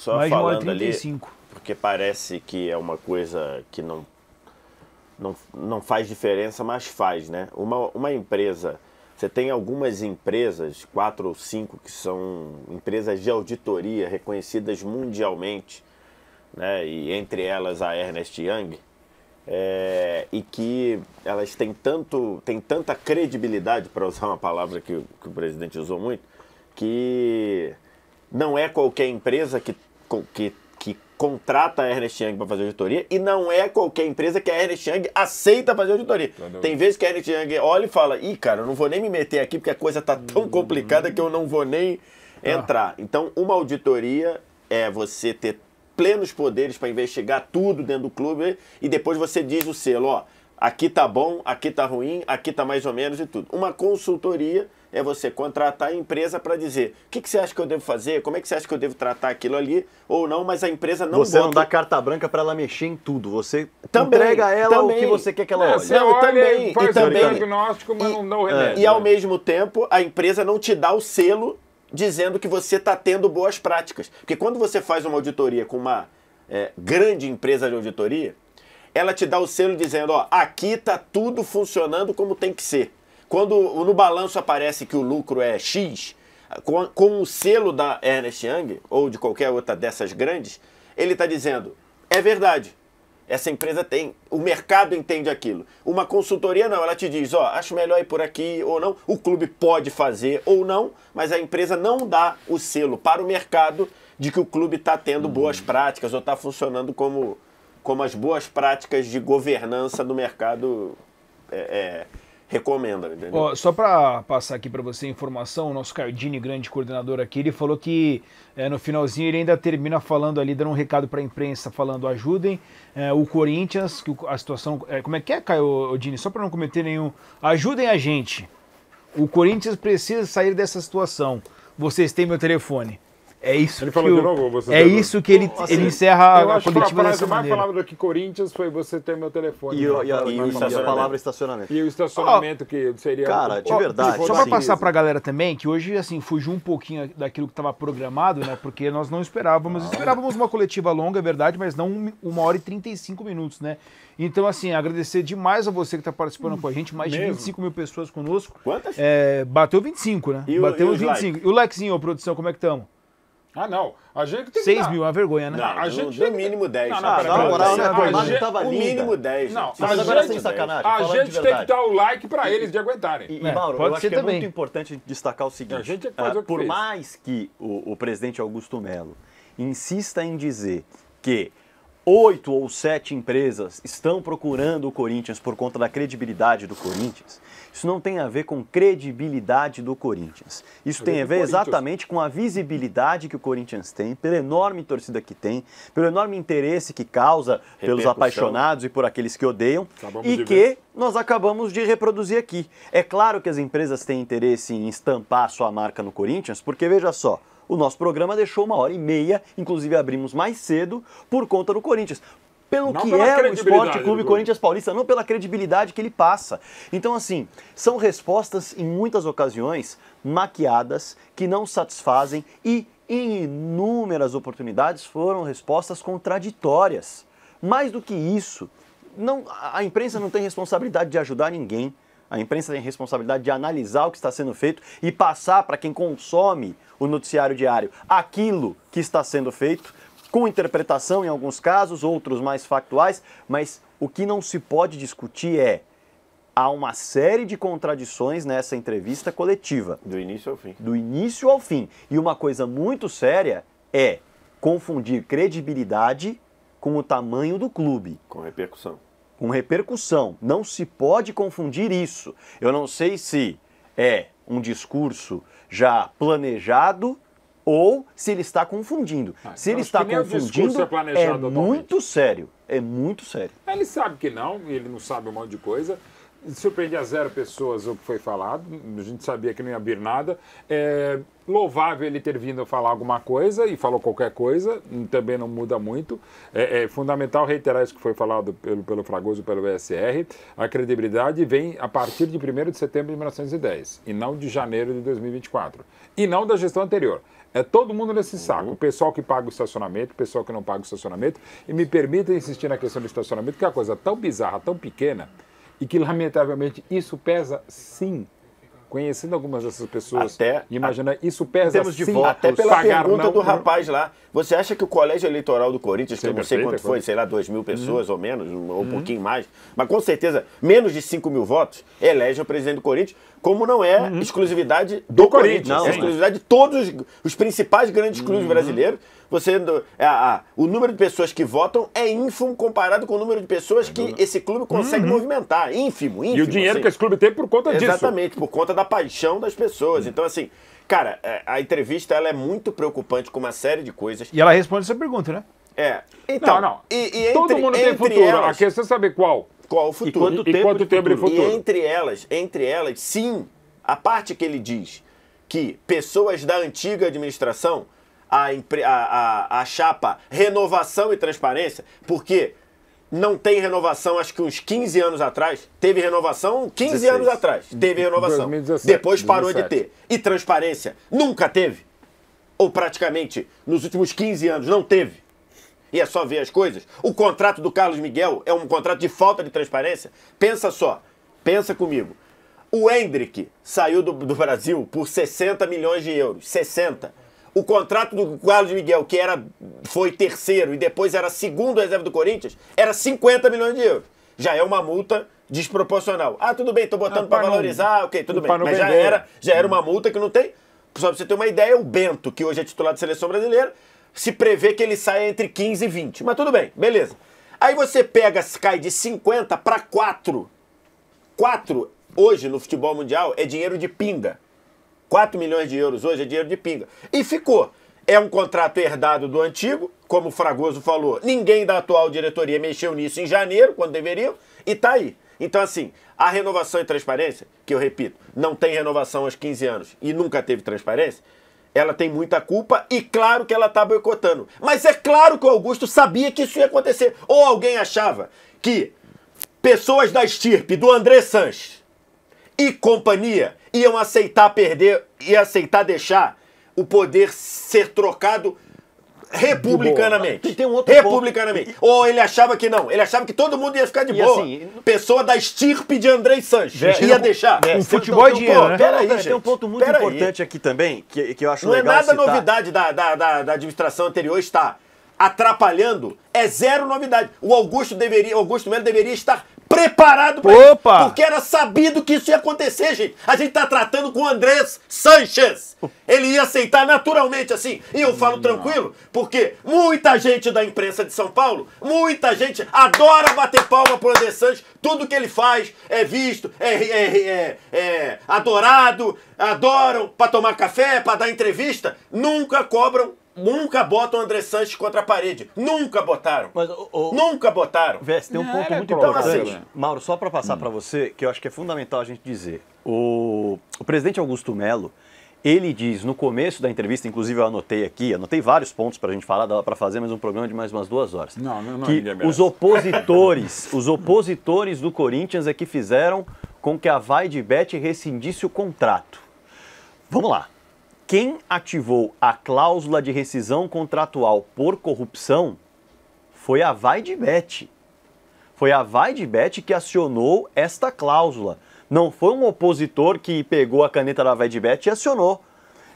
Só mais falando de 35. Ali, porque parece que é uma coisa que não, não, não faz diferença, mas faz, né? Uma, uma empresa, você tem algumas empresas, quatro ou cinco, que são empresas de auditoria reconhecidas mundialmente, né? E entre elas a Ernest Young, é, e que elas têm, tanto, têm tanta credibilidade, para usar uma palavra que, que o presidente usou muito, que não é qualquer empresa que que, que contrata a Ernest Young para fazer auditoria e não é qualquer empresa que a Ernest Young aceita fazer auditoria. Tem vezes que a Ernest Young olha e fala: ih, cara, eu não vou nem me meter aqui porque a coisa tá tão uhum. complicada que eu não vou nem ah. entrar. Então, uma auditoria é você ter plenos poderes para investigar tudo dentro do clube e depois você diz o selo: ó, aqui tá bom, aqui tá ruim, aqui tá mais ou menos e tudo. Uma consultoria é você contratar a empresa para dizer o que, que, você acha que eu devo fazer, como é que você acha que eu devo tratar aquilo ali ou não, mas a empresa não Você bota... não dá carta branca para ela mexer em tudo, você também, entrega ela também. o que você quer que ela é, olhe. Não, também, e também, diagnóstico, mas e, não dá remédio. E, e ao né? mesmo tempo, a empresa não te dá o selo dizendo que você está tendo boas práticas. Porque quando você faz uma auditoria com uma é, grande empresa de auditoria, ela te dá o selo dizendo, ó, aqui está tudo funcionando como tem que ser. Quando no balanço aparece que o lucro é X, com, com o selo da Ernest Young ou de qualquer outra dessas grandes, ele está dizendo: é verdade. Essa empresa tem, o mercado entende aquilo. Uma consultoria não, ela te diz, ó, acho melhor ir por aqui ou não. O clube pode fazer ou não, mas a empresa não dá o selo para o mercado de que o clube está tendo uhum. boas práticas ou está funcionando como, como as boas práticas de governança do mercado é, é recomenda, entendeu? Ó, só para passar aqui para você a informação, o nosso Cardini, grande coordenador aqui, ele falou que é, no finalzinho ele ainda termina falando ali, dando um recado para a imprensa, falando ajudem é, o Corinthians, que a situação... É, como é que é, Caio Dini? Só para não cometer nenhum... Ajudem a gente. O Corinthians precisa sair dessa situação. Vocês têm meu telefone. É isso ele que falou de novo, você É isso que ele, assim, ele encerra eu a coletiva dessa maneira. A mais palavra que Corinthians foi você ter meu telefone. E, e, a, e, e palavra estacionamento. E o estacionamento oh, que seria... Cara, de oh, verdade. Tipo só para passar para a galera também, que hoje assim fugiu um pouquinho daquilo que estava programado, né? Porque nós não esperávamos. Ah. Esperávamos uma coletiva longa, é verdade, mas não uma hora e 35 minutos, né? Então, assim, agradecer demais a você que está participando hum, com a gente. Mais mesmo? de 25 mil pessoas conosco. Quantas? É, bateu 25, né? E bateu e 25. E o likezinho, ô produção, como é que estamos? Ah, não. A gente tem 6 mil é uma vergonha, né? Não, a gente no, mínimo 10. Não, não, ah, não, moral, né? A O mínimo 10. Não, mas agora sem sacanagem. A gente tem que dar o like para eles de aguentarem. E, e é, Mauro, eu acho que é muito importante destacar o seguinte. A gente é que faz tá? o que Por mais que o presidente Augusto Melo insista em dizer que oito ou sete empresas estão procurando o Corinthians por conta da credibilidade do Corinthians, isso não tem a ver com credibilidade do Corinthians. Isso tem a ver exatamente com a visibilidade que o Corinthians tem, pela enorme torcida que tem, pelo enorme interesse que causa pelos apaixonados e por aqueles que odeiam, Acabamos e que nós acabamos de reproduzir aqui. É claro que as empresas têm interesse em estampar sua marca no Corinthians, porque veja só, o nosso programa deixou uma hora e meia, inclusive abrimos mais cedo, por conta do Corinthians pelo não que é o Esporte Clube Corinthians Paulista, não pela credibilidade que ele passa. Então, assim, são respostas, em muitas ocasiões, maquiadas, que não satisfazem e, em inúmeras oportunidades, foram respostas contraditórias. Mais do que isso, não, a imprensa não tem responsabilidade de ajudar ninguém. A imprensa tem responsabilidade de analisar o que está sendo feito e passar para quem consome o noticiário diário aquilo que está sendo feito com interpretação em alguns casos, outros mais factuais, mas o que não se pode discutir é há uma série de contradições nessa entrevista coletiva. Do início ao fim. Do início ao fim. E uma coisa muito séria é confundir credibilidade com o tamanho do clube. Com repercussão. Com repercussão. Não se pode confundir isso. Eu não sei se é um discurso já planejado ou se ele está confundindo. Ah, se ele então está é confundindo, é, é muito sério. É muito sério. Ele sabe que não, ele não sabe um monte de coisa surpreende a zero pessoas o que foi falado. A gente sabia que não ia abrir nada. É louvável ele ter vindo falar alguma coisa e falou qualquer coisa, também não muda muito. É, é fundamental reiterar isso que foi falado pelo, pelo Fragoso, pelo ESR. A credibilidade vem a partir de 1 de setembro de 1910 e não de janeiro de 2024. E não da gestão anterior. É todo mundo nesse saco. Uhum. O pessoal que paga o estacionamento, o pessoal que não paga o estacionamento. E me permita insistir na questão do estacionamento, que é uma coisa tão bizarra, tão pequena e que, lamentavelmente, isso pesa sim. Conhecendo algumas dessas pessoas, até, imagina, isso pesa temos de sim. até pela pergunta não, do né? rapaz lá. Você acha que o colégio eleitoral do Corinthians, que eu não sei quanto é foi, sei lá, 2 mil uhum. pessoas ou menos, ou um uhum. pouquinho mais, mas com certeza menos de 5 mil votos, elege o presidente do Corinthians, como não é uhum. exclusividade do, do Corinthians. Corinthians. É não, é exclusividade de todos os, os principais grandes clubes brasileiros você, é, a, a, o número de pessoas que votam é ínfimo comparado com o número de pessoas que uhum. esse clube consegue uhum. movimentar. Ínfimo, ínfimo. E o dinheiro assim. que esse clube tem por conta Exatamente, disso. Exatamente, por conta da paixão das pessoas. Uhum. Então, assim, cara, é, a entrevista ela é muito preocupante com uma série de coisas. E ela responde essa pergunta, né? É. Então, não, não. E, e entre, todo mundo tem futuro. Elas, a questão é saber qual. Qual o futuro. E quanto tempo, e quanto tempo futuro. futuro. E entre elas, entre elas, sim, a parte que ele diz que pessoas da antiga administração a, a, a chapa Renovação e Transparência, porque não tem renovação, acho que uns 15 anos atrás. Teve renovação 15 16. anos atrás. Teve renovação. 2017, Depois parou 2017. de ter. E transparência? Nunca teve. Ou praticamente nos últimos 15 anos não teve. E é só ver as coisas. O contrato do Carlos Miguel é um contrato de falta de transparência. Pensa só. Pensa comigo. O Hendrick saiu do, do Brasil por 60 milhões de euros. 60 o contrato do Carlos de Miguel, que era, foi terceiro e depois era segundo reserva do Corinthians, era 50 milhões de euros. Já é uma multa desproporcional. Ah, tudo bem, estou botando ah, para valorizar, ok, tudo bem. Mas já era, já era hum. uma multa que não tem. Só para você ter uma ideia, o Bento, que hoje é titular da seleção brasileira, se prevê que ele saia entre 15 e 20. Mas tudo bem, beleza. Aí você pega, cai de 50 para 4. 4 hoje no futebol mundial é dinheiro de pinga. 4 milhões de euros hoje é dinheiro de pinga. E ficou. É um contrato herdado do antigo, como o Fragoso falou. Ninguém da atual diretoria mexeu nisso em janeiro, quando deveriam, e tá aí. Então, assim, a renovação e transparência, que eu repito, não tem renovação aos 15 anos e nunca teve transparência, ela tem muita culpa e claro que ela está boicotando. Mas é claro que o Augusto sabia que isso ia acontecer. Ou alguém achava que pessoas da estirpe do André Sanches e companhia iam aceitar perder, e aceitar deixar o poder ser trocado republicanamente. Tem, tem um republicanamente. Ponto. Ou ele achava que não, ele achava que todo mundo ia ficar de e boa. Assim, Pessoa da estirpe de Andrei Sanches ia deixar. É, um futebol é dinheiro, um né? Peraí, gente. Tem um ponto muito importante aí. aqui também, que, que eu acho não é legal Não é nada citar. novidade da, da, da, da administração anterior estar atrapalhando, é zero novidade. O Augusto deveria, Augusto Melo deveria estar preparado para Isso, porque era sabido que isso ia acontecer, gente. A gente tá tratando com o Andrés Sanches. Ele ia aceitar naturalmente assim. E eu falo tranquilo, porque muita gente da imprensa de São Paulo, muita gente adora bater palma pro Andrés Sanches. Tudo que ele faz é visto, é, é, é, é adorado, adoram para tomar café, para dar entrevista. Nunca cobram nunca botam o André Sanches contra a parede. Nunca botaram. Mas, o, nunca botaram. Veste, tem um ponto muito importante. Então, assim, Mauro, só para passar hum. para você, que eu acho que é fundamental a gente dizer. O, o presidente Augusto Melo, ele diz no começo da entrevista, inclusive eu anotei aqui, anotei vários pontos para a gente falar, dava para fazer mais um programa de mais umas duas horas. Não, não, não. Que é os opositores, os opositores do Corinthians é que fizeram com que a Vai de Bet rescindisse o contrato. Vamos lá quem ativou a cláusula de rescisão contratual por corrupção foi a Vaidbet. Foi a Vaidbet que acionou esta cláusula. Não foi um opositor que pegou a caneta da Vaidbet e acionou.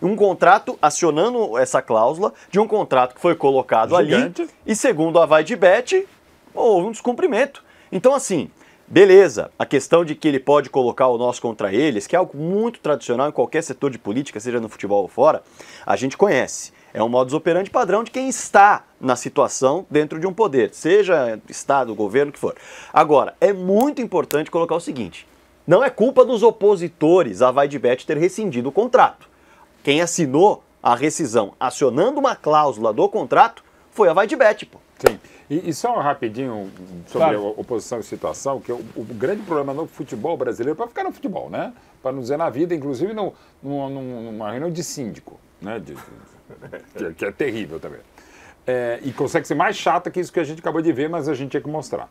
Um contrato acionando essa cláusula de um contrato que foi colocado Gigante. ali e segundo a Vaidbet houve um descumprimento. Então assim, Beleza, a questão de que ele pode colocar o nós contra eles, que é algo muito tradicional em qualquer setor de política, seja no futebol ou fora, a gente conhece. É um modus operandi padrão de quem está na situação dentro de um poder, seja Estado, governo, o que for. Agora, é muito importante colocar o seguinte: não é culpa dos opositores a Vaidbet ter rescindido o contrato. Quem assinou a rescisão acionando uma cláusula do contrato foi a Vaidbet, pô. Sim. E, e só rapidinho sobre claro. oposição e situação, que é o, o, grande problema no futebol brasileiro, para ficar no futebol, né? Para não dizer na vida, inclusive no, no, numa reunião de síndico, né? De, que, que, é terrível também. É, e consegue ser mais chata que isso que a gente acabou de ver, mas a gente tinha que mostrar.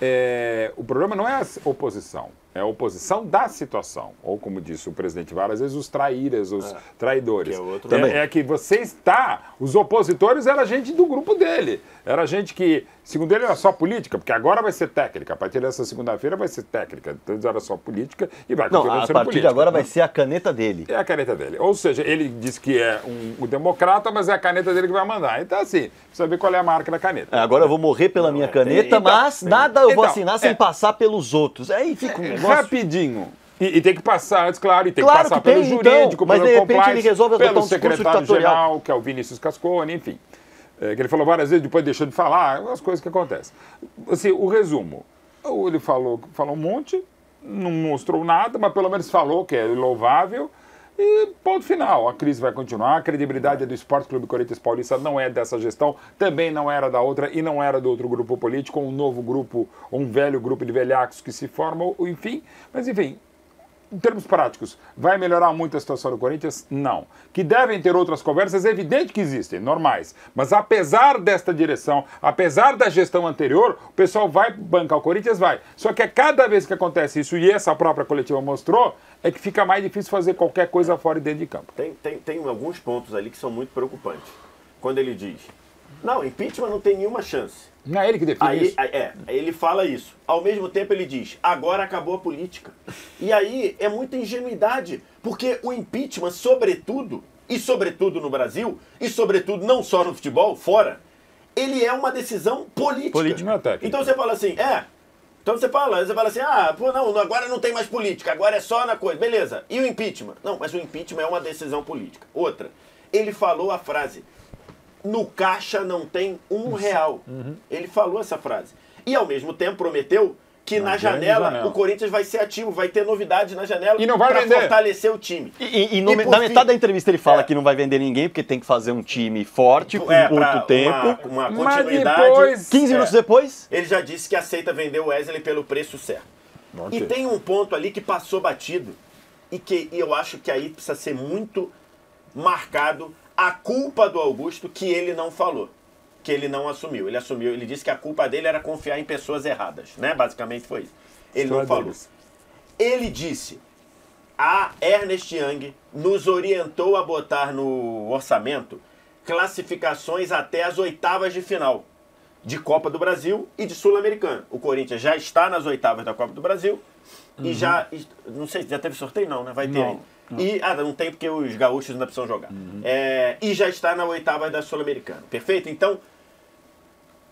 É, o problema não é a oposição é a oposição da situação. Ou, como disse o presidente várias vezes, os traíras, os é, traidores. Que é, é, é, que você está. Os opositores era gente do grupo dele. Era gente que, segundo ele, era só política, porque agora vai ser técnica. A partir dessa segunda-feira vai ser técnica. Então era só política e vai continuar Não, a sendo partir de agora né? vai ser a caneta dele. É a caneta dele. Ou seja, ele diz que é um, um, democrata, mas é a caneta dele que vai mandar. Então, assim, precisa ver qual é a marca da caneta. É, agora eu vou morrer pela minha caneta, então, mas nada eu vou então, assinar sem é. passar pelos outros. Aí fica negócio. Rapidinho. E, e, tem que passar, claro, e tem claro que passar que pelo jurídico, então, mas pelo de repente ele resolve pelo secretário-geral, que é o Vinícius Cascone, enfim. É, que ele falou várias vezes, depois deixou de falar, as coisas que acontecem. Assim, o resumo, ele falou, falou um monte, não mostrou nada, mas pelo menos falou, que é louvável, e ponto final, a crise vai continuar, a credibilidade do Esporte Clube Corinthians Paulista não é dessa gestão, também não era da outra e não era do outro grupo político, um novo grupo, um velho grupo de velhacos que se formam, enfim. Mas enfim, em termos práticos, vai melhorar muito a situação do Corinthians? Não. Que devem ter outras conversas, é evidente que existem, normais. Mas apesar desta direção, apesar da gestão anterior, o pessoal vai bancar o Corinthians? Vai. Só que a é cada vez que acontece isso, e essa própria coletiva mostrou, é que fica mais difícil fazer qualquer coisa fora e dentro de campo. Tem, tem, tem alguns pontos ali que são muito preocupantes. Quando ele diz, não, impeachment não tem nenhuma chance. Não é ele que define aí, isso. é, ele fala isso. Ao mesmo tempo ele diz, agora acabou a política. E aí é muita ingenuidade, porque o impeachment, sobretudo, e sobretudo no Brasil, e sobretudo não só no futebol, fora, ele é uma decisão política. Política é técnica. Então você fala assim, é. Então você fala, você fala assim, ah, pô, não, agora não tem mais política, agora é só na coisa. Beleza. E o impeachment? Não, mas o impeachment é uma decisão política. Outra, ele falou a frase, no caixa não tem um real. Uhum. Ele falou essa frase. E ao mesmo tempo prometeu que na, na janela, janela, o Corinthians vai ser ativo, vai ter novidade na janela e não vai vender. fortalecer o time. E, e, e no, na fim, metade da entrevista ele fala é. que não vai vender ninguém porque tem que fazer um time forte por é, um tempo. Uma, uma continuidade. Depois, 15 é. minutos depois, ele já disse que aceita vender o Wesley pelo preço certo. E tem um ponto ali que passou batido e que e eu acho que aí precisa ser muito marcado a culpa do Augusto que ele não falou, que ele não assumiu. Ele assumiu, ele disse que a culpa dele era confiar em pessoas erradas, né? Basicamente foi isso. Ele não falou. Deles. Ele disse: "A Ernest Young nos orientou a botar no orçamento classificações até as oitavas de final de Copa do Brasil e de sul americana O Corinthians já está nas oitavas da Copa do Brasil uhum. e já não sei, já teve sorteio não, né? Vai ter. Não. E, ah, não tem porque os gaúchos ainda precisam jogar. Uhum. É, e já está na oitava da Sul-Americana. Perfeito? Então,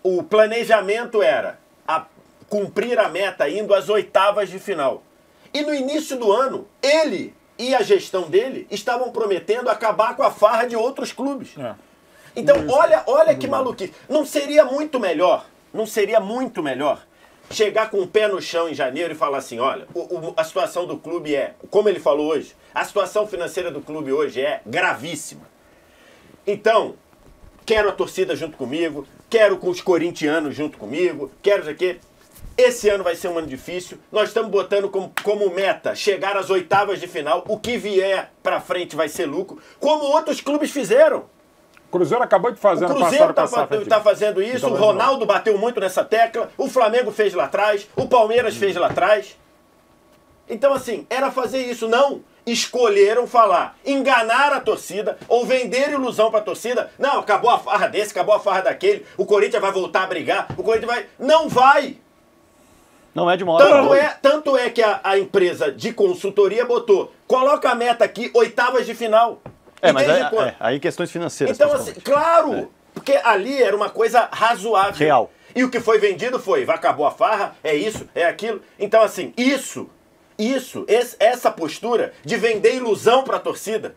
o planejamento era a, cumprir a meta indo às oitavas de final. E no início do ano, ele e a gestão dele estavam prometendo acabar com a farra de outros clubes. É. Então, Mas, olha, olha que maluquice. Não seria muito melhor, não seria muito melhor chegar com o pé no chão em janeiro e falar assim, olha, o, o, a situação do clube é, como ele falou hoje, a situação financeira do clube hoje é gravíssima. Então, quero a torcida junto comigo, quero com os corintianos junto comigo, quero dizer que Esse ano vai ser um ano difícil. Nós estamos botando como, como meta chegar às oitavas de final. O que vier para frente vai ser lucro, como outros clubes fizeram. O Cruzeiro acabou de fazer. O Cruzeiro está tá fazendo isso, então, o Ronaldo bateu muito nessa tecla, o Flamengo fez lá atrás, o Palmeiras hum. fez lá atrás. Então, assim, era fazer isso, não escolheram falar, enganar a torcida ou vender ilusão para a torcida. Não, acabou a farra desse, acabou a farra daquele, o Corinthians vai voltar a brigar, o Corinthians vai. Não vai! Não é de uma tanto é, tanto é que a, a, empresa de consultoria botou, coloca a meta aqui, oitavas de final. É, e mas é, aí, é, aí questões financeiras. Então, assim, claro, é. porque ali era uma coisa razoável. Real. E o que foi vendido foi, vai, acabou a farra, é isso, é aquilo. Então, assim, isso isso, esse, essa postura de vender ilusão para a torcida.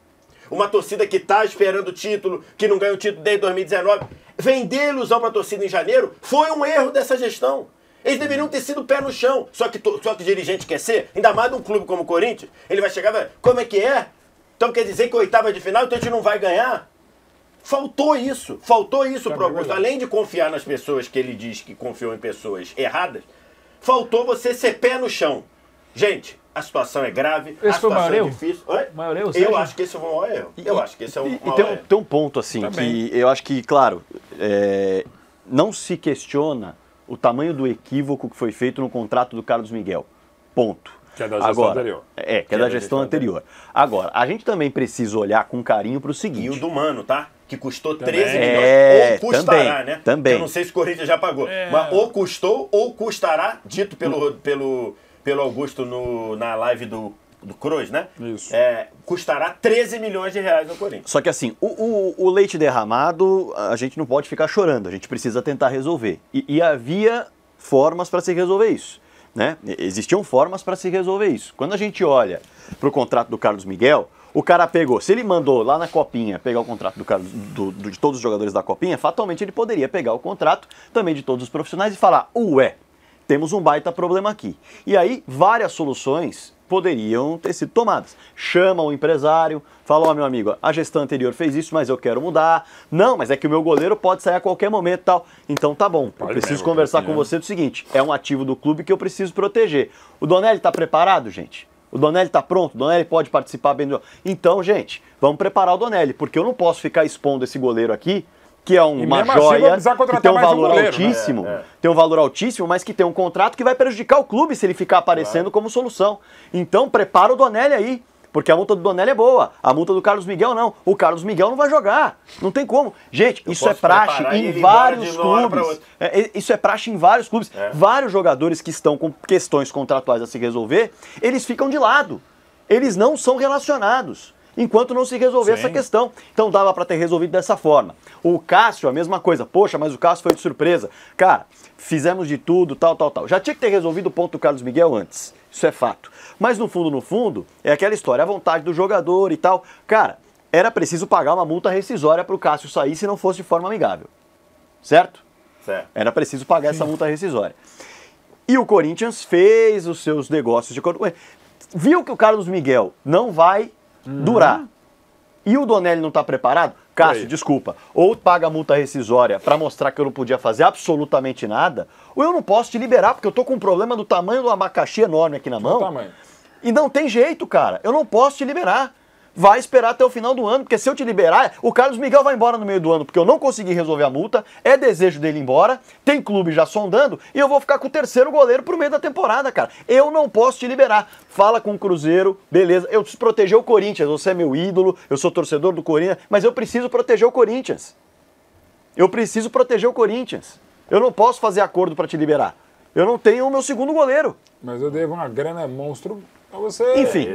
Uma torcida que está esperando o título, que não ganha o título desde 2019. Vender ilusão para a torcida em janeiro foi um erro dessa gestão. Eles deveriam ter sido pé no chão. Só que, só que dirigente quer ser, ainda mais de um clube como o Corinthians, ele vai chegar e vai, como é que é? Então quer dizer que oitava de final, então a gente não vai ganhar? Faltou isso, faltou isso para é Augusto. Além de confiar nas pessoas que ele diz que confiou em pessoas erradas, faltou você ser pé no chão. Gente, a situação é grave, esse a situação é difícil. Oi? Maior erro, eu acho que esse é o maior erro. Eu acho que esse é um e, maior tem, erro. Tem um ponto, assim, Também. Tá que eu acho que, claro, é, não se questiona o tamanho do equívoco que foi feito no contrato do Carlos Miguel. Ponto. Que é da gestão Agora, anterior. É, que, é que é, da, da gestão, gestão anterior. anterior. Agora, a gente também precisa olhar com carinho para o seguinte. E o do Mano, tá? Que custou também. 13 é, milhões. É, ou custará, também, né? Também. Eu não sei se o Corinthians já pagou. É. Mas ou custou ou custará, dito pelo, pelo pelo Augusto no, na live do, do Cruz, né? Isso. É, custará 13 milhões de reais no Corinthians. Só que assim, o, o, o, leite derramado, a gente não pode ficar chorando, a gente precisa tentar resolver. E, e havia formas para se resolver isso. Né? Existiam formas para se resolver isso. Quando a gente olha para o contrato do Carlos Miguel, o cara pegou, se ele mandou lá na copinha pegar o contrato do, do, do, de todos os jogadores da copinha, fatalmente ele poderia pegar o contrato também de todos os profissionais e falar: Ué, temos um baita problema aqui. E aí, várias soluções poderiam ter sido tomadas. Chama o empresário, fala, ó oh, meu amigo, a gestão anterior fez isso, mas eu quero mudar. Não, mas é que o meu goleiro pode sair a qualquer momento tal. Então tá bom, eu preciso mesmo, conversar tá com você do seguinte, é um ativo do clube que eu preciso proteger. O Donelli tá preparado, gente? O Donelli está pronto, o Donelli pode participar bem do. Então, gente, vamos preparar o Donelli, porque eu não posso ficar expondo esse goleiro aqui que é uma assim, joia, assim, que tem um valor um goleiro, altíssimo, né? é, tem um valor altíssimo, mas que tem um contrato que vai prejudicar o clube se ele ficar aparecendo claro. como solução. Então prepara o Donelli aí, porque a multa do Donelli é boa, a multa do Carlos Miguel não. O Carlos Miguel não vai jogar, não tem como. Gente, Eu isso é praxe em vários clubes. É, é, isso é praxe em vários clubes. É. Vários jogadores que estão com questões contratuais a se resolver, eles ficam de lado. Eles não são relacionados enquanto não se resolver Sim. essa questão. Então dava para ter resolvido dessa forma. O Cássio, a mesma coisa. Poxa, mas o Cássio foi de surpresa. Cara, fizemos de tudo, tal, tal, tal. Já tinha que ter resolvido o ponto do Carlos Miguel antes. Isso é fato. Mas no fundo, no fundo, é aquela história, a vontade do jogador e tal. Cara, era preciso pagar uma multa rescisória para o Cássio sair se não fosse de forma amigável. Certo? Certo. Era preciso pagar essa multa rescisória. E o Corinthians fez os seus negócios de. Viu que o Carlos Miguel não vai Uhum. durar. E o Donelli não está preparado? Cássio, Oi. desculpa. Ou paga a multa rescisória para mostrar que eu não podia fazer absolutamente nada, ou eu não posso te liberar porque eu tô com um problema do tamanho do abacaxi enorme aqui na mão. E não tem jeito, cara. Eu não posso te liberar vai esperar até o final do ano, porque se eu te liberar, o Carlos Miguel vai embora no meio do ano, porque eu não consegui resolver a multa, é desejo dele ir embora, tem clube já sondando, e eu vou ficar com o terceiro goleiro pro meio da temporada, cara. Eu não posso te liberar. Fala com o Cruzeiro, beleza. Eu preciso proteger o Corinthians, você é meu ídolo, eu sou torcedor do Corinthians, mas eu preciso proteger o Corinthians. Eu preciso proteger o Corinthians. Eu não posso fazer acordo para te liberar. Eu não tenho o meu segundo goleiro. Mas eu devo uma grana monstro a você. Enfim.